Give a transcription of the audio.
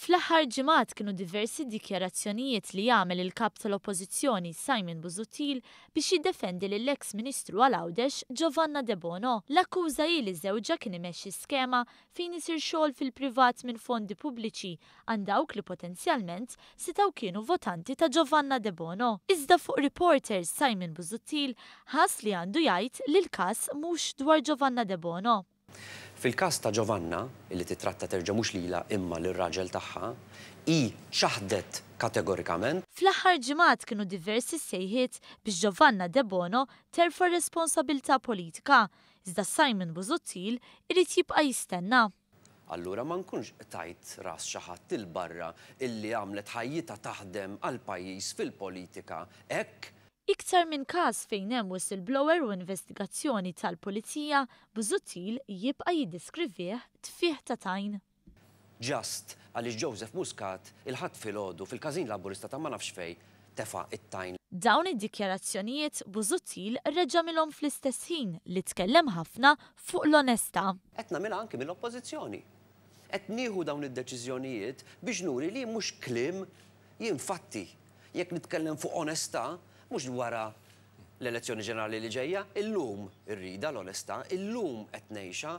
Fl-aħħar ġimgħat kienu diversi dikjarazzjonijiet li jagħmel il-kap tal-Oppożizzjoni Simon Buzutil biex jiddefendi lil ex Ministru għal Għawdex Giovanna De Bono. L-akkuża hi li żewġa kien imexxi skema fejn isir xogħol fil-privat minn fondi pubbliċi għand dawk li potenzjalment sitaw kienu votanti ta' Giovanna De Bono. Iżda fuq reporter Simon Buzutil ħas li għandu jgħid li l-każ mhux dwar Giovanna De Bono. Fil-kas ta' Giovanna, illi titratta terġa mux lila imma l-raġel tagħha, i ċaħdet kategorikament. Fl-aħħar ġimat kienu diversi sejħiet biex Giovanna De Bono terfa responsabilta politika, iżda Simon Buzuttil irid jibqa' jistenna. Allura ma nkunx tajt ras xaħat il-barra illi għamlet ħajjita taħdem għal pajjiż fil-politika, ekk Iktar minn każ fejn hemm whistleblower u investigazzjoni tal-pulizija, b'żuttil jibqa' jiddiskrivih tfih ta' tajn. Ġast għaliex Joseph Muscat il-ħadd filgħodu fil-każin laburista ta' ma nafx fej tefa' it-tajn. Dawn id-dikjarazzjonijiet b'żuttil reġa' milhom fl-istess ħin li tkellem ħafna fuq l-onesta. Qed nagħmilha anke mill-oppożizzjoni. Qed nieħu dawn id-deċiżjonijiet biex nuri li mhux klim jinfatti Jekk nitkellem fuq onesta, mux wara l-elezzjoni ġenerali li ġeja, illum irrida l-onesta, illum etnejxa,